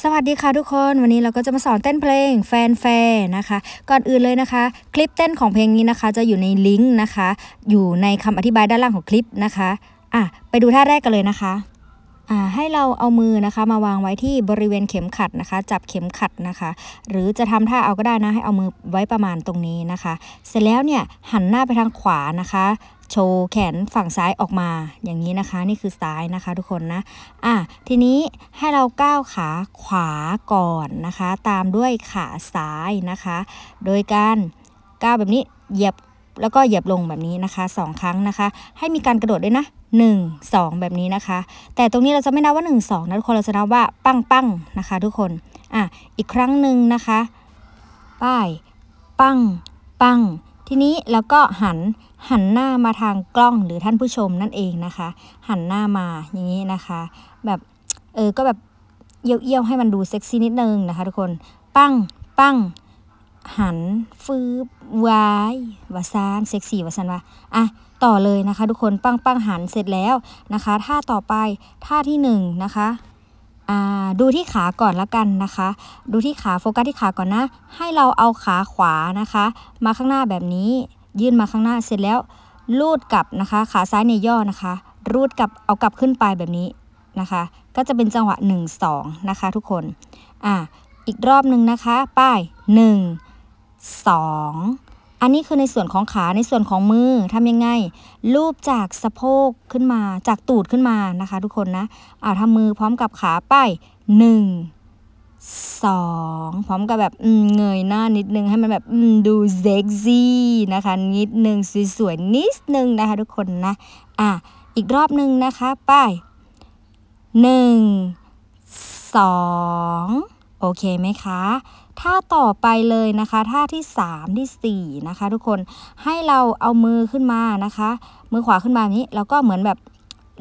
สวัสดีค่ะทุกคน วันนี้เราก็จะมาสอนเต้นเพลงแฟนแฟนะคะ ก่อนอื่นเลยนะคะ คลิปเต้นของเพลงนี้นะคะ จะอยู่ในลิงก์นะคะ อยู่ในคำอธิบายด้านล่างของคลิปนะคะอ่ะไปดูท่าแรกกันเลยนะคะให้เราเอามือนะคะมาวางไว้ที่บริเวณเข็มขัดนะคะ จับเข็มขัดนะคะ หรือจะทำท่าเอาก็ได้นะให้เอามือไว้ประมาณตรงนี้นะคะ เสร็จแล้วเนี่ยหันหน้าไปทางขวานะคะ โชว์แขนฝั่งซ้ายออกมาอย่างนี้นะคะ นี่คือซ้ายนะคะ ทุกคนนะ อ่ะทีนี้ให้เราก้าวขาขวาก่อนนะคะ ตามด้วยขาซ้ายนะคะ โดยการก้าวแบบนี้เหยียบแล้วก็เหยียบลงแบบนี้นะคะ2ครั้งนะคะให้มีการกระโดดด้วยนะ1 2 แบบนี้นะคะ แต่ตรงนี้เราจะไม่นับว่า1 2นะทุกคนเราจะนับว่าปังปังนะคะทุกคนอ่ะอีกครั้งหนึ่งนะคะป้ายปัง ปัง ทีนี้แล้วก็หันหันหน้ามาทางกล้องหรือท่านผู้ชมนั่นเองนะคะ หันหน้ามาอย่างนี้นะคะ แบบเออก็แบบเยี้ยวเยยีวให้มันดูเซ็กซี่นิดนึงนะคะทุกคนปังปังหันฟืบวายวาซานเซ็กซี่วาซานวะอ่ะต่อเลยนะคะทุกคนปังปังหันเสร็จแล้วนะคะท่าต่อไปท่าที่ 1นนะคะดูที่ขาก่อนละกันนะคะ ดูที่ขาโฟกัสที่ขาก่อนนะให้เราเอาขาขวานะคะ มาข้างหน้าแบบนี้ ยื่นมาข้างหน้าเสร็จแล้ว รูดกลับนะคะขาซ้ายในย่อนะคะ รูดกลับเอากลับขึ้นไปแบบนี้นะคะ ก็จะเป็นจังหวะ1 2นะคะทุกคนอ่าอีกรอบหนึ่งนะคะป้าย1 2 อันนี้คือในส่วนของขาในส่วนของมือทำยังไงรูปจากสะโพกขึ้นมาจากตูดขึ้นมานะคะทุกคนนะเอาทำมือพร้อมกับขาไป 1 2 พร้อมกับแบบเงยหน้านิดนึงให้มันแบบดูเซ็กซี่นะคะนิดนึงสวยๆนิดนึงนะคะทุกคนนะอ่ะอีกรอบนึงนะคะไปหนึ่งสองโอเคไหมคะท่าต่อไปเลยนะคะ ท่าที่3ที่4นะคะทุกคนให้เราเอามือขึ้นมานะคะ มือขวาขึ้นมาแบบนี้แล้วก็เหมือนแบบ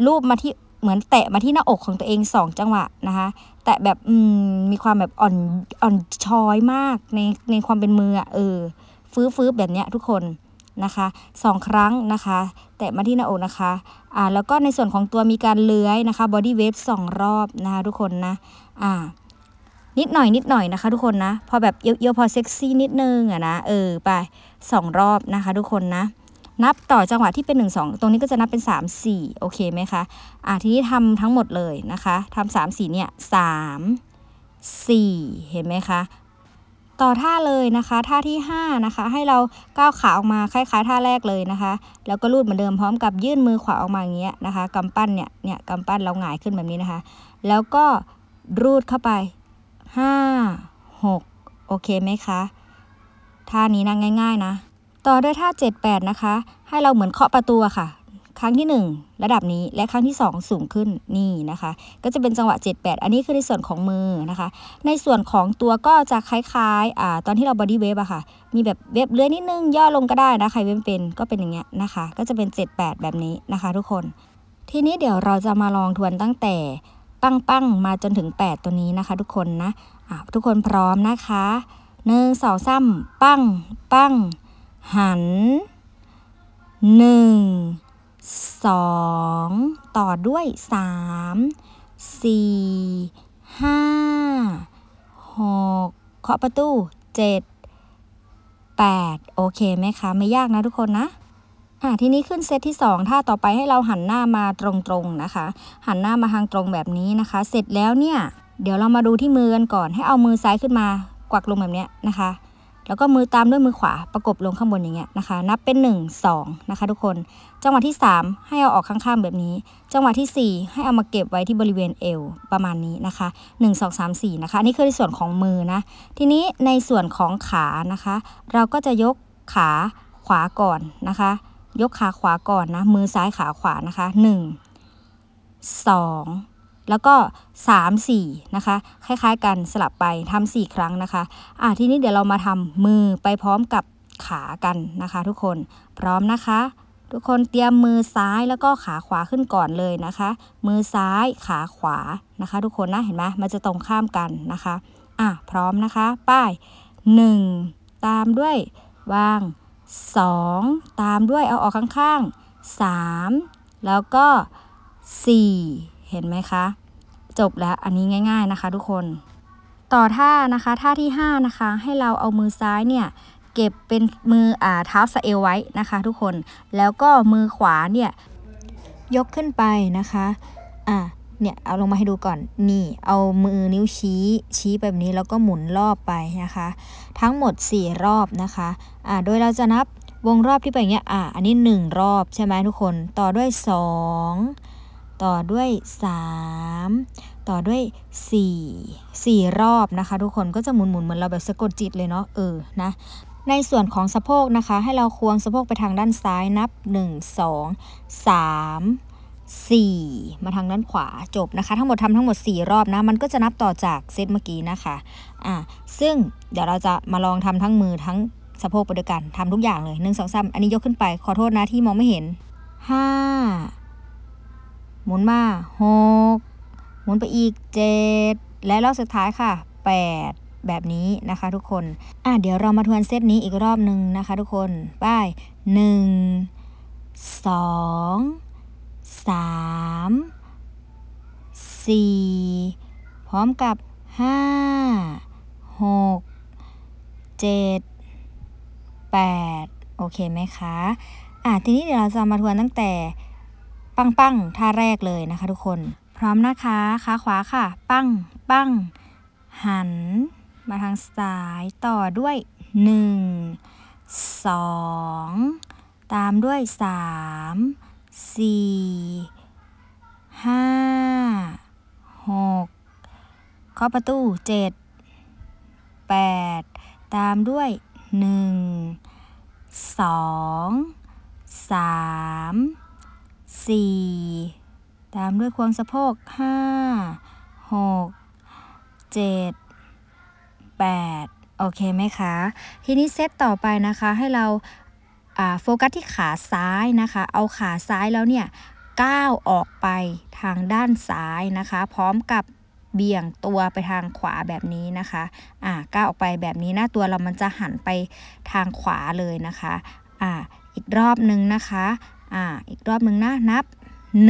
รูปมาที่เหมือนแตะมาที่หน้าอกของตัวเอง2จังหวะนะคะ แตะแบบมีความแบบอ่อนอ่อนช้อยมาก ในในความเป็นมืออะเออฟื้อฟื้อแบบเนี้ยทุกคนนะคะสองครั้งนะคะ แตะมาที่หน้าอกนะคะอ่า แล้วก็ในส่วนของตัวมีการเลื้อยนะคะบอดี้เวฟสองรอบนะคะ ทุกคนนะ อ่านิดหน่อยนิดหน่อยนะคะทุกคนนะพอแบบเยอะๆพอเซ็กซี่นิดนึงอะนะเออไปสองรอบนะคะทุกคนนะนับต่อจังหวะที่เป็น1 2ตรงนี้ก็จะนับเป็น3 4โอเคไหมคะอ่ะทีนี้ทำทั้งหมดเลยนะคะทำสามสี่เนี่ยสามสี่เห็นไหมคะ ต่อท่าเลยนะคะท่าที่5นะคะให้เราก้าวขาออกมาคล้ายๆ ท่าแรกเลยนะคะ แล้วก็ลูดเหมือนเดิมพร้อมกับยื่นมือขวาออกมาอย่างเงี้ยนะคะกำปั้นเนี่ยเนี่ยกำปั้นเราหงายขึ้นแบบนี้นะคะ แล้วก็รูดเข้าไป5 6 โอเคไหมคะท่านี้นะง่าย ๆนะต่อด้วยท่า 7 8นะคะให้เราเหมือนเคาะประตูค่ะ ครั้งที่ 1 ระดับนี้และครั้งที่ 2 สูงขึ้นนี่นะคะ ก็จะเป็นจังหวะ7 8 อันนี้คือในส่วนของมือนะคะ ในส่วนของตัวก็จะคล้ายๆอ่าตอนที่เราบอดี้เวฟอะค่ะมีแบบเวฟเลื้อนนิดนึง ย่อลงก็ได้นะใครเวฟเป็นก็เป็นอย่างเงี้ยนะคะ ก็จะเป็น 7 8 แบบนี้นะคะ ทุกคน ทีนี้เดี๋ยวเราจะมาลองทวนตั้งแต่ปั้งปั้งมาจนถึง 8 ตัวนี้นะคะทุกคนนะะทุกคนพร้อมนะคะหนึ่งสองสาปั้งปั้ง หันหนึ่งสองต่อด้วยสามสี่ห้าหกเคาะประตูเจ็ดแปดโอเคไหมคะ ไม่ยากนะทุกคนนะอ่ะทีนี้ขึ้นเซตที่2ท่าต่อไปให้เราหันหน้ามาตรงๆนะคะ หันหน้ามาทางตรงแบบนี้นะคะ เสร็จแล้วเนี่ยเดี๋ยวเรามาดูที่มือกันก่อน ให้เอามือซ้ายขึ้นมากวักลงแบบนี้นะคะ แล้วก็มือตามด้วยมือขวาประกบลงข้างบนอย่างเงี้ยนะคะ นับเป็น 1 2 นะคะทุกคนจังหวะที่ 3 ให้เอาออกข้างๆ แบบนี้จังหวะที่ 4 ให้เอามาเก็บไว้ที่บริเวณเอวประมาณนี้นะคะ 1 2 3 4นะคะอันนี้คือในส่วนของมือนะ ทีนี้ในส่วนของขานะคะ เราก็จะยกขาขวาก่อนนะคะยกขาขวาก่อนนะมือซ้ายขาขวานะคะ 1 2 แล้วก็3 4นะคะคล้ายๆ กันสลับไปทำ4ครั้งนะคะอ่ะทีนี้เดี๋ยวเรามาทำมือไปพร้อมกับขากันนะคะ ทุกคนพร้อมนะคะ ทุกคนเตรียมมือซ้ายแล้วก็ขาขวาขึ้นก่อนเลยนะคะ มือซ้ายขาขวานะคะ ทุกคนนะเห็นไหมมันจะตรงข้ามกันนะคะอ่ะพร้อมนะคะป้าย1ตามด้วยวาง2 ตามด้วยเอาออกข้างๆ 3 แล้วก็ 4 เห็นไหมคะ จบแล้วอันนี้ง่าย ๆนะคะทุกคน ต่อท่านะคะท่าที่ 5 นะคะให้เราเอามือซ้ายเนี่ย เก็บเป็นมืออ่าเท้าสะเอวไว้นะคะทุกคน แล้วก็มือขวาเนี่ยยกขึ้นไปนะคะอ่าเนี่ยเอาลงมาให้ดูก่อนนี่ เอามือนิ้วชี้ชี้แบบนี้ แล้วก็หมุนรอบไปนะคะ ทั้งหมด4รอบนะคะอ่าโดยเราจะนับวงรอบที่ไปอย่างเงี้ยอ่าอันนี้ 1 รอบใช่ไหมทุกคนต่อด้วย2ต่อด้วย 3 ต่อด้วย 4 4รอบนะคะทุกคนก็จะหมุนหมุนเหมือนเราแบบสะกดจิตเลยเนาะเออนะในส่วนของสะโพกนะคะ ให้เราควงสะโพกไปทางด้านซ้ายนับ 1 2 3 4มาทางด้านขวาจบนะคะ ทั้งหมดทำทั้งหมด 4 รอบนะมันก็จะนับต่อจากเซตเมื่อกี้นะคะอ่ะซึ่งเดี๋ยวเราจะมาลองทำทั้งมือทั้งสะโพกไปด้วยกันทำทุกอย่างเลย 1 2 3 อันนี้ยกขึ้นไปขอโทษนะที่มองไม่เห็น 5 หมุนมา 6 หมุนไปอีก 7 และรอบสุดท้ายค่ะ 8 แบบนี้นะคะ ทุกคนอ่ะเดี๋ยวเรามาทวนเซตนี้อีกรอบหนึ่งนะคะ ทุกคนไป1 2สาม สี่ พร้อมกับห้า หก เจ็ด แปด โอเคไหมคะ อ่ะทีนี้เดี๋ยวเราจะมาทวนตั้งแต่ ปังปังท่าแรกเลยนะคะทุกคน พร้อมนะคะ ขาขวาค่ะ ปังปังหัน มาทางซ้าย ต่อด้วยหนึ่ง สอตามด้วยสามสี่ห้าหกเคาะประตูเจ็ดแปดตามด้วยหนึ่งสองสามสี่ตามด้วยควงสะโพกห้าหกเจ็ดแปดโอเคไหมคะ ทีนี้เซตต่อไปนะคะให้เราโฟกัสที่ขาซ้ายนะคะ เอาขาซ้ายแล้วเนี่ยก้าวออกไปทางด้านซ้ายนะคะ พร้อมกับเบี่ยงตัวไปทางขวาแบบนี้นะคะ อ่า ก้าวออกไปแบบนี้หน้าตัวเรามันจะหันไปทางขวาเลยนะคะ อ่า อีกรอบนึงนะคะ อ่า อีกรอบนึงนะนับ 1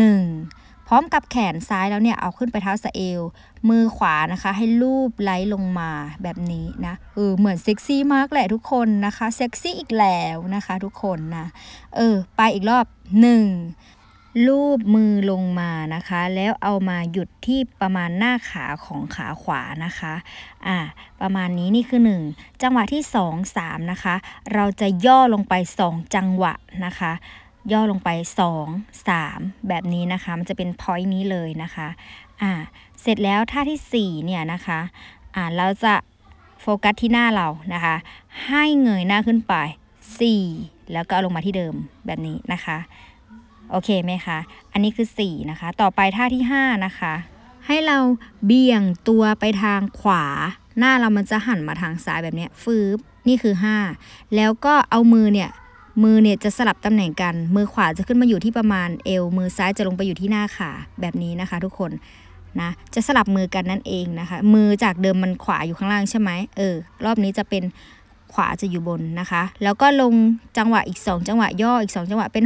พร้อมกับแขนซ้ายแล้วเนี่ยเอาขึ้นไปเท้าสะเอวมือขวานะคะ ให้ลูบไล้ลงมาแบบนี้นะเออเหมือนเซ็กซี่มากแหละทุกคนนะคะเซ็กซี่อีกแล้วนะคะทุกคนนะเออไปอีกรอบหนึ่งลูบมือลงมานะคะ แล้วเอามาหยุดที่ประมาณหน้าขาของขาขวานะคะอ่าประมาณนี้นี่คือ 1 จังหวะที่2 3นะคะ เราจะย่อลงไป2จังหวะนะคะย่อลงไป 2 3 แบบนี้นะคะ มันจะเป็นพอยต์นี้เลยนะคะอ่าเสร็จแล้วท่าที่4เนี่ยนะคะ อ่าเราจะโฟกัสที่หน้าเรานะคะ ให้เงยหน้าขึ้นไป 4 แล้วก็ลงมาที่เดิมแบบนี้นะคะ โอเคไหมคะอันนี้คือ 4 นะคะ ต่อไปท่าที่ 5 นะคะ ให้เราเบี่ยงตัวไปทางขวา หน้าเรามันจะหันมาทางซ้ายแบบนี้ฟืบนี่คือ 5 แล้วก็เอามือเนี่ยมือเนี่ยจะสลับตำแหน่งกัน มือขวาจะขึ้นมาอยู่ที่ประมาณเอว มือซ้ายจะลงไปอยู่ที่หน้าขาแบบนี้นะคะทุกคนนะ จะสลับมือกันนั่นเองนะคะ มือจากเดิมมันขวาอยู่ข้างล่างใช่ไหมเออ รอบนี้จะเป็นขวาจะอยู่บนนะคะ แล้วก็ลงจังหวะอีก 2 จังหวะย่ออีก 2 จังหวะเป็น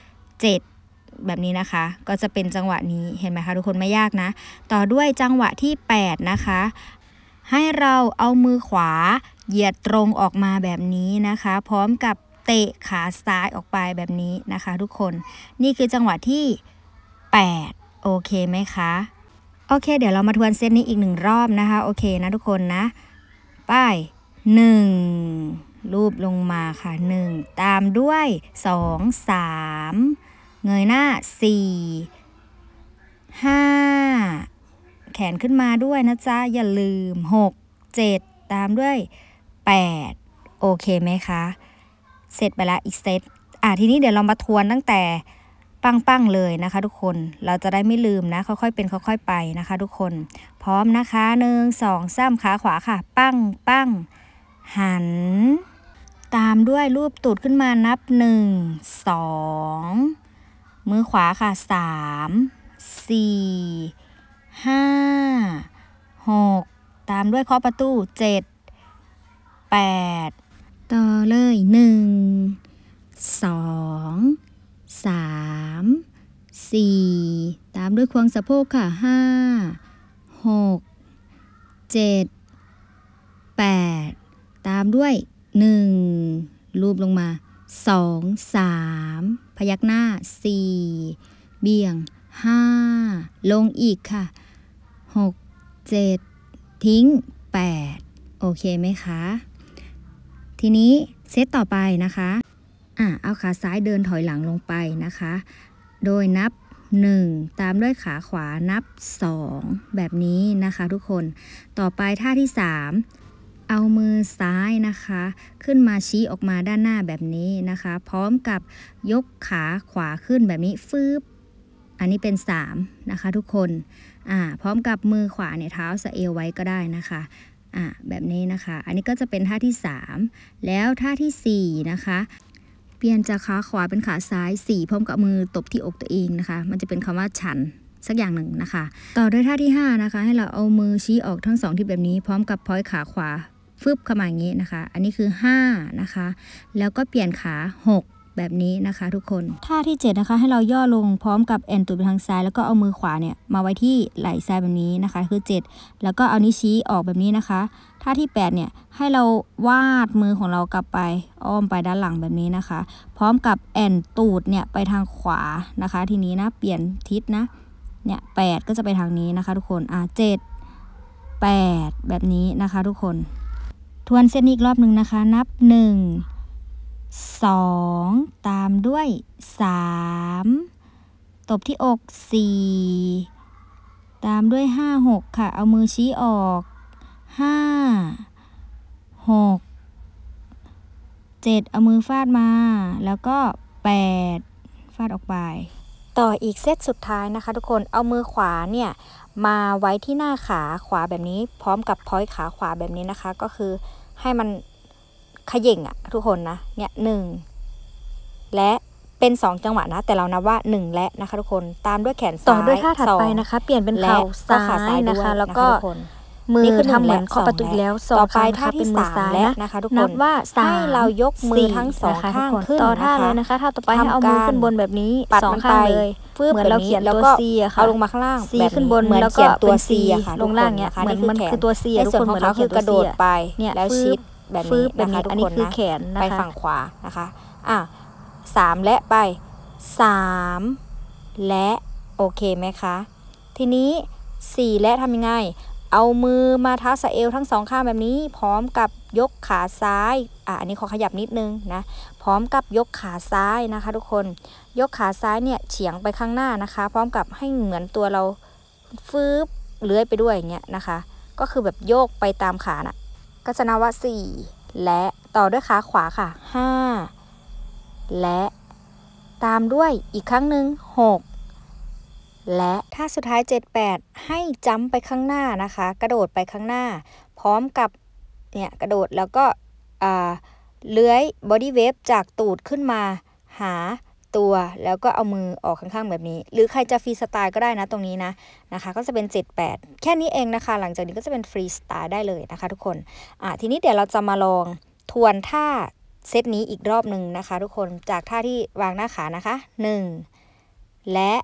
6 7แบบนี้นะคะ ก็จะเป็นจังหวะนี้เห็นไหมคะทุกคน ไม่ยากนะ ต่อด้วยจังหวะที่8นะคะ ให้เราเอามือขวาเหยียดตรงออกมาแบบนี้นะคะ พร้อมกับเตะขาซ้ายออกไปแบบนี้นะคะทุกคนนี่คือจังหวะที่ 8 โอเคไหมคะ โอเค เดี๋ยวเรามาทวนเซตนี้อีกหนึ่งรอบนะคะ โอเคนะทุกคนนะปหนึ่งรูปลงมาค่ะ 1 ตามด้วย 2 3 เงยหน้า 4 5 แขนขึ้นมาด้วยนะจ๊ะ อย่าลืม 6 7 ตามด้วย 8 โอเคไหมคะเสร็จไปแล้วอีกเซตอ่ะทีนี้เดี๋ยวเรามาทวนตั้งแต่ปั้งๆ เลยนะคะทุกคนเราจะได้ไม่ลืมนะ ค่อย ๆ เป็น ค่อย ๆ ไปนะคะทุกคน พร้อมนะคะหนึ่งสองสามขาขวาค่ะ ปั้งปั้งหัน ตามด้วยรูปตูดขึ้นมานับหนึ่งสองมือขวาค่ะสามสี่ห้าหกตามด้วยเคาะประตูเจ็ดแปดต่อเลยหนึ่งสองสามสี่ตามด้วยควงสะโพกค่ะห้าหกเจ็ดแปดตามด้วยหนึ่งรูปลงมาสองสามพยักหน้าสี่เบี่ยงห้าลงอีกค่ะหกเจ็ดทิ้งแปดโอเคไหมคะทีนี้เซตต่อไปนะคะ อ่ะเอาขาซ้ายเดินถอยหลังลงไปนะคะ โดยนับ 1 ตามด้วยขาขวานับ2 แบบนี้นะคะทุกคน ต่อไปท่าที่ 3 เอามือซ้ายนะคะ ขึ้นมาชี้ออกมาด้านหน้าแบบนี้นะคะพร้อมกับยกขาขวาขึ้นแบบนี้ฟืบอันนี้เป็น 3 นะคะทุกคน อ่าพร้อมกับมือขวาเนี่ยเท้าสะเอวไว้ก็ได้นะคะอ่ะแบบนี้นะคะ อันนี้ก็จะเป็นท่าที่ 3 แล้วท่าที่4นะคะเปลี่ยนจากขาขวาเป็นขาซ้าย4พร้อมกับมือตบที่อกตัวเองนะคะมันจะเป็นคำว่าฉันสักอย่างหนึ่งนะคะ ต่อด้วยท่าที่5นะคะให้เราเอามือชี้ออกทั้งสองที่แบบนี้ พร้อมกับพ้อยขาขวา ฟึบเข้ามาอย่างนี้นะคะ อันนี้คือ5นะคะแล้วก็เปลี่ยนขา6แบบนี้นะคะ ทุกคน ท่าที่7นะคะให้เราย่อลงพร้อมกับแอนตูดไปทางซ้าย แล้วก็เอามือขวาเนี่ยมาไว้ที่ไหล่ซ้ายแบบนี้นะคะ คือ 7 แล้วก็เอานิ้วชี้ออกแบบนี้นะคะท่าที่8เนี่ยให้เราวาดมือของเรากลับไปอ้อมไปด้านหลังแบบนี้นะคะ พร้อมกับแอนตูดเนี่ยไปทางขวานะคะ ทีนี้นะ เปลี่ยนทิศนะเนี่ยแก็จะไปทางนี้นะคะทุกคนอ่าเจ็ดแปดแบบนี้นะคะทุกคน ทวนเส้นอีกรอบหนึ่งนะคะ นับหนึ่ง2 ตามด้วย 3 ตบที่อก4ตามด้วย 5 6 ค่ะ เอามือชี้ออก 5 6 7 เอามือฟาดมา แล้วก็ 8ฟาดออกไป ต่ออีกเซตสุดท้ายนะคะทุกคนเอามือขวาเนี่ย มาไว้ที่หน้าขาขวาแบบนี้พร้อมกับพอยขาขวาแบบนี้นะคะ ก็คือให้มันขย่งอะทุกคนนะเนี่ยหนึ่งและเป็น2จังหวะนะแต่เรานับว่า1 และนะคะ ทุกคนตามด้วยแขนซ้ายต่อด้วยข้าถัดไปนะคะเปลี่ยนเป็นเข่าซ้ายนะคะ แล้วก็มือคือทำเหมือนขอประตูแล้วสองไปท่าที่เป็นมแลซ้ายนะคะ ทุกคนนับว่าให้เรายกมือทั้งสองข้างขึ้นต่อท่าเลยนะคะถ้าต่อไปให้เอามือขึ้นบนแบบนี้สองข้างเลยเหมือนเราเขียนตัวซีอะค่ะเอาลงมาข้างล่างซีขึ้นบนเหมือนาเขียนตัวซีอะค่ะ ลงล่างเนี้ยค่ะนี่คือแขนตัวซีทุกคนเหมือนเราคือกระโดดไปเนี่ยแล้วชิดแบบนี้นะคะทุกคนนะอันนี้คือแขนนะคะไปฝั่งขวานะคะอ่ะสามและไปสามและโอเคไหมคะ ทีนี้สี่และทำยังไงเอามือมาทับสะเอวทั้งสองข้างแบบนี้ พร้อมกับยกขาซ้ายอ่ะอันนี้ขอขยับนิดนึงนะพร้อมกับยกขาซ้ายนะคะ ทุกคนยกขาซ้ายเนี่ยเฉียงไปข้างหน้านะคะ พร้อมกับให้เหมือนตัวเราฟืบเลื้อยไปด้วยอย่างเงี้ยนะคะ ก็คือแบบโยกไปตามขานะกัะนบว่สี่และต่อด้วยขาขวาค่ะห้าและตามด้วยอีกครั้งหนึ่งหกและถ้าสุดท้าย 78 ให้จำไปข้างหน้านะคะ กระโดดไปข้างหน้า พร้อมกับเนี่ย กระโดดแล้วก็เลื้อยบอดี้เวฟจากตูดขึ้นมาหาตัว แล้วก็เอามือออกข้างๆ แบบนี้ หรือใครจะฟรีสไตล์ก็ได้นะตรงนี้นะนะคะก็จะเป็น78แค่นี้เองนะคะ หลังจากนี้ก็จะเป็นฟรีสไตล์ได้เลยนะคะทุกคนอ่ะทีนี้เดี๋ยวเราจะมาลองทวนท่าเซตนี้อีกรอบหนึ่งนะคะ ทุกคนจากท่าที่วางหน้าขานะคะ1และ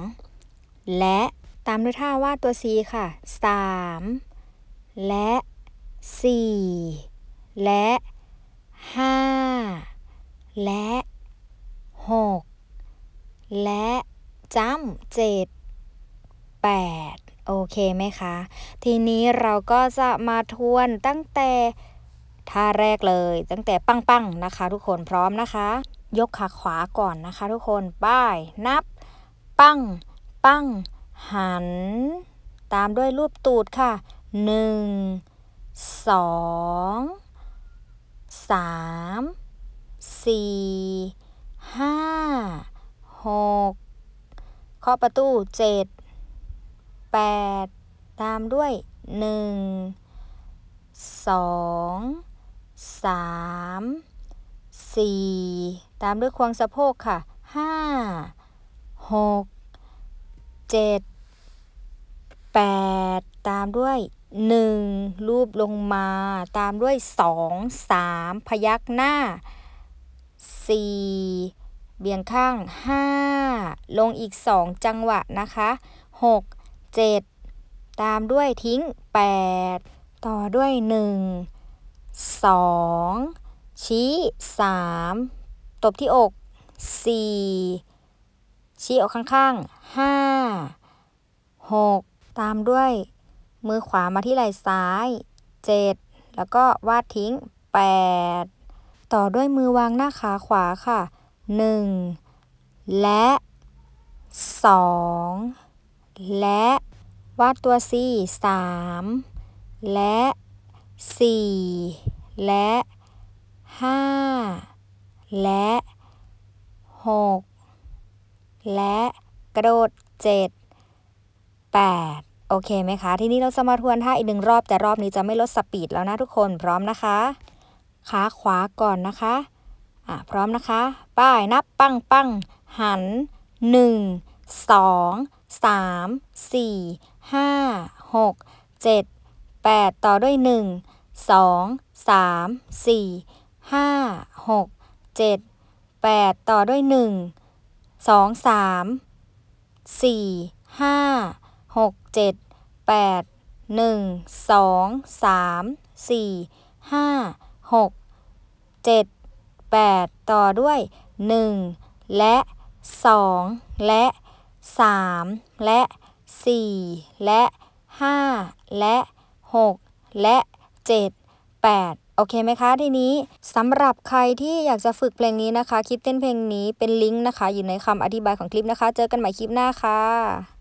2 และตามด้วยท่าวาดตัว C ค่ะ3และ4และ 5 และหกและจำเจ็ดแปดโอเคไหมคะ ทีนี้เราก็จะมาทวนตั้งแต่ ท่าแรกเลยตั้งแต่ปังๆนะคะทุกคนพร้อมนะคะ ยกขาขวาก่อนนะคะทุกคนป้ายนับ ปังปังหัน ตามด้วยรูปตูดค่ะหนึ่งสองสามสี่ห้าหกเคาะประตูเจ็ดแปดตามด้วยหนึ่งสองสามสี่ตามด้วยควงสะโพกค่ะห้าหกเจ็ดแปดตามด้วยหนึ่งรูปลงมาตามด้วยสองสามพยักหน้า4เบี่ยงข้าง 5 ลงอีก 2 จังหวะนะคะ6 7 ตามด้วยทิ้ง 8 ต่อด้วย 1 2 ชี้ 3 ตบที่อก4ชี้ออกข้างๆ 5 6 ตามด้วยมือขวามาที่ไหล่ซ้าย 7 แล้วก็วาดทิ้ง 8ต่อด้วยมือวางหน้าขาขวาค่ะ 1 และ 2 และ วาดตัว C 3 และ 4 และ 5 และ 6 และกระโดด 7 8 โอเคไหมคะ ทีนี้เราจะมาทวนท่าอีกหนึ่งรอบแต่รอบนี้จะไม่ลดสปีดแล้วนะทุกคนพร้อมนะคะขาขวาก่อนนะคะ อ่ะพร้อมนะคะ ป้ายนับปังปังหันหนึ่งสองสามสี่ห้าหกเจ็ดแปดต่อด้วยหนึ่งสองสามสี่ห้าหกเจ็ดแปดต่อด้วยหนึ่งสองสามสี่ห้าหกเจ็ดแปดหนึ่งสองสามสี่ห้า6 7 8 ต่อด้วย 1 และ 2 และ 3 และ 4 และ 5 และ 6 และ 7 8 โอเคไหมคะ ทีนี้สำหรับใครที่อยากจะฝึกเพลงนี้นะคะ คลิปเต้นเพลงนี้เป็นลิงก์นะคะ อยู่ในคำอธิบายของคลิปนะคะ เจอกันใหม่คลิปหน้าคะ่ะ